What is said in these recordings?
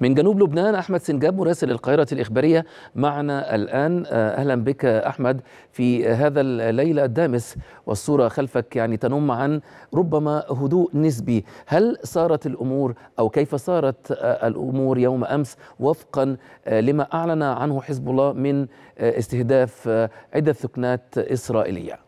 من جنوب لبنان أحمد سنجاب مراسل القاهرة الإخبارية معنا الآن آه، أهلا بك أحمد في هذا الليلة الدامس والصورة خلفك يعني تنم عن ربما هدوء نسبي هل صارت الأمور أو كيف صارت آه، الأمور يوم أمس وفقا آه، لما أعلن عنه حزب الله من استهداف عدة ثكنات إسرائيلية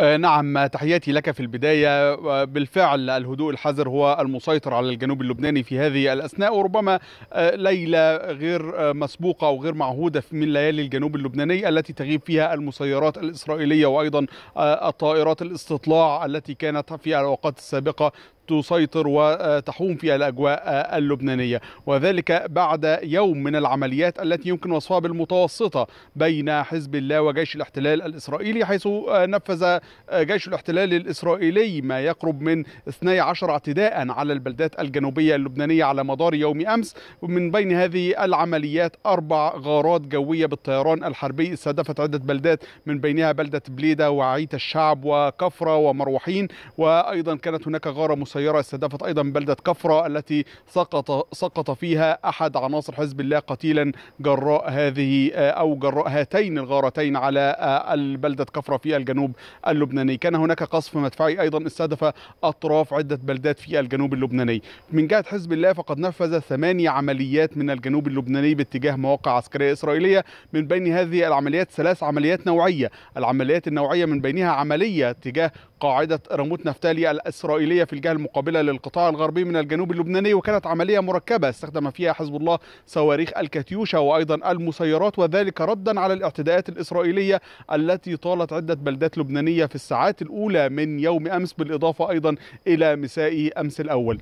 آه، نعم تحياتي لك في البداية بالفعل الهدوء الحذر هو المسيطر على الجنوب اللبناني في هذه الأثناء وربما آه، ليلة غير آه، مسبوقة أو غير معهودة من ليالي الجنوب اللبناني التي تغيب فيها المسيرات الإسرائيلية وأيضا الطائرات الاستطلاع التي كانت في الأوقات السابقة تسيطر وتحوم فيها الاجواء اللبنانيه وذلك بعد يوم من العمليات التي يمكن وصفها بالمتوسطه بين حزب الله وجيش الاحتلال الاسرائيلي حيث نفذ جيش الاحتلال الاسرائيلي ما يقرب من 12 اعتداء على البلدات الجنوبيه اللبنانيه على مدار يوم امس ومن بين هذه العمليات اربع غارات جويه بالطيران الحربي استهدفت عده بلدات من بينها بلده بليده وعيت الشعب وكفره ومروحين وايضا كانت هناك غاره مسلحه سيارة استهدفت أيضا بلدة كفرة التي سقط سقط فيها أحد عناصر حزب الله قتيلا جراء هذه آه، أو جراء هاتين الغارتين على آه، البلدة كفرة في الجنوب اللبناني كان هناك قصف مدفعي أيضا استهدف أطراف عدة بلدات في الجنوب اللبناني من جهة حزب الله فقد نفذ ثمانية عمليات من الجنوب اللبناني باتجاه مواقع عسكرية إسرائيلية من بين هذه العمليات ثلاث عمليات نوعية العمليات النوعية من بينها عملية اتجاه قاعدة رموت نفتالي الإسرائيلية في الجهة المقابلة مقابله للقطاع الغربي من الجنوب اللبناني وكانت عمليه مركبه استخدم فيها حزب الله صواريخ الكاتيوشا وايضا المسيرات وذلك ردا على الاعتداءات الاسرائيليه التي طالت عده بلدات لبنانيه في الساعات الاولى من يوم امس بالاضافه ايضا الى مساء امس الاول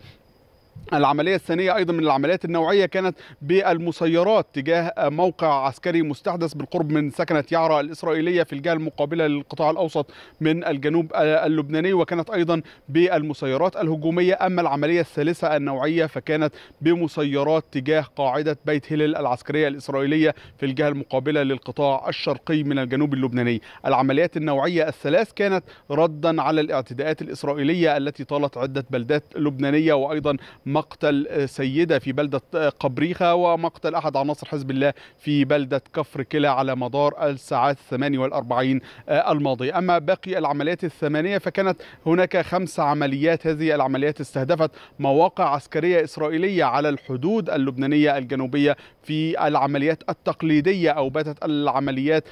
العملية الثانية أيضا من العمليات النوعية كانت بالمسيرات تجاه موقع عسكري مستحدث بالقرب من سكنة يعرى الإسرائيلية في الجهة المقابلة للقطاع الأوسط من الجنوب اللبناني وكانت أيضا بالمسيرات الهجومية أما العملية الثالثة النوعية فكانت بمسيرات تجاه قاعدة بيت هلل العسكرية الإسرائيلية في الجهة المقابلة للقطاع الشرقي من الجنوب اللبناني العمليات النوعية الثلاث كانت ردا على الاعتداءات الإسرائيلية التي طالت عدة بلدات لبنانية وأيضا مقتل سيدة في بلدة قبريخة ومقتل أحد عناصر حزب الله في بلدة كفر كلا على مدار الساعات 48 الماضية أما باقي العمليات الثمانية فكانت هناك خمس عمليات هذه العمليات استهدفت مواقع عسكرية إسرائيلية على الحدود اللبنانية الجنوبية في العمليات التقليدية أو باتت العمليات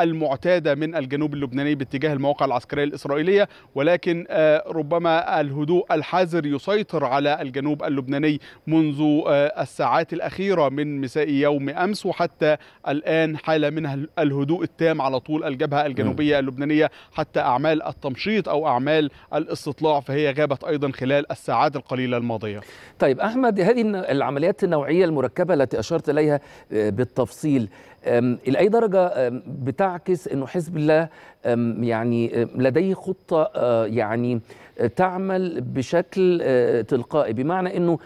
المعتادة من الجنوب اللبناني باتجاه المواقع العسكرية الإسرائيلية ولكن ربما الهدوء الحاذر يسيطر على الجنوب الجنوب اللبناني منذ آه، الساعات الأخيرة من مساء يوم أمس وحتى الآن حالة من الهدوء التام على طول الجبهة الجنوبية اللبنانية حتى أعمال التمشيط أو أعمال الاستطلاع فهي غابت أيضا خلال الساعات القليلة الماضية طيب أحمد هذه العمليات النوعية المركبة التي أشرت إليها آه، بالتفصيل إلى أي درجة بتعكس أنه حزب الله يعني لديه خطة آه، يعني آه، تعمل بشكل آه، تلقائي بمعنى انه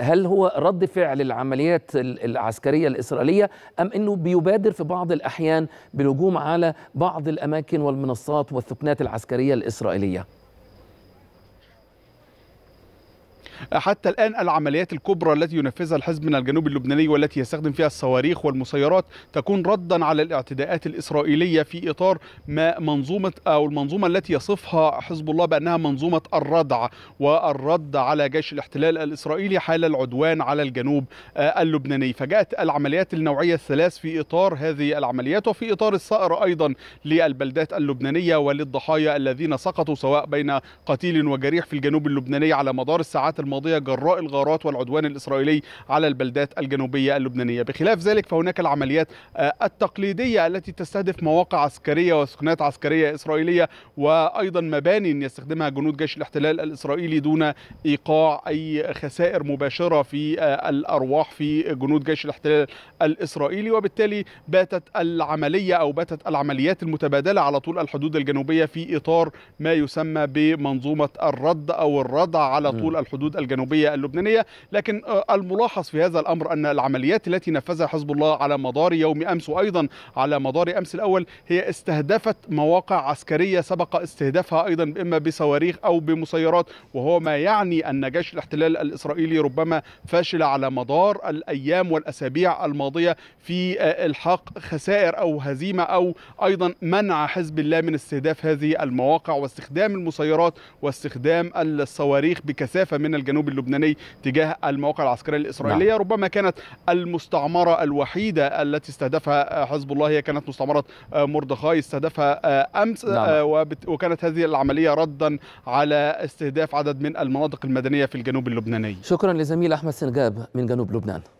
هل هو رد فعل العمليات العسكريه الاسرائيليه ام انه بيبادر في بعض الاحيان بالهجوم على بعض الاماكن والمنصات والثكنات العسكريه الاسرائيليه حتى الآن العمليات الكبرى التي ينفذها الحزب من الجنوب اللبناني والتي يستخدم فيها الصواريخ والمسيرات تكون ردا على الاعتداءات الإسرائيلية في إطار ما منظومة أو المنظومة التي يصفها حزب الله بأنها منظومة الردع والرد على جيش الاحتلال الإسرائيلي حال العدوان على الجنوب آه، اللبناني فجاءت العمليات النوعية الثلاث في إطار هذه العمليات وفي إطار الصائر أيضا للبلدات اللبنانية وللضحايا الذين سقطوا سواء بين قتيل وجريح في الجنوب اللبناني على مدار الساعات الماضية الماضية جراء الغارات والعدوان الإسرائيلي على البلدات الجنوبية اللبنانية بخلاف ذلك فهناك العمليات آه، التقليدية التي تستهدف مواقع عسكرية وسكنات عسكرية إسرائيلية وأيضا مباني يستخدمها جنود جيش الاحتلال الإسرائيلي دون إيقاع أي خسائر مباشرة في آه، الأرواح في جنود جيش الاحتلال الإسرائيلي وبالتالي باتت العملية أو باتت العمليات المتبادلة على طول الحدود الجنوبية في إطار ما يسمى بمنظومة الرد أو الردع على طول الحدود الجنوبية الجنوبية اللبنانية لكن آه، الملاحظ في هذا الأمر أن العمليات التي نفذها حزب الله على مدار يوم أمس وأيضا على مدار أمس الأول هي استهدفت مواقع عسكرية سبق استهدافها أيضا إما بصواريخ أو بمسيرات وهو ما يعني أن جيش الاحتلال الإسرائيلي ربما فاشل على مدار الأيام والأسابيع الماضية في آه، الحاق خسائر أو هزيمة أو أيضا منع حزب الله من استهداف هذه المواقع واستخدام المسيرات واستخدام الصواريخ بكثافة من الجنوب الجنوب اللبناني تجاه المواقع العسكريه الاسرائيليه نعم. ربما كانت المستعمره الوحيده التي استهدفها آه، حزب الله هي كانت مستعمره آه، مردخاي استهدفها آه، امس نعم. وكانت هذه العمليه ردا على استهداف عدد من المناطق المدنيه في الجنوب اللبناني شكرا لزميل احمد سنجاب من جنوب لبنان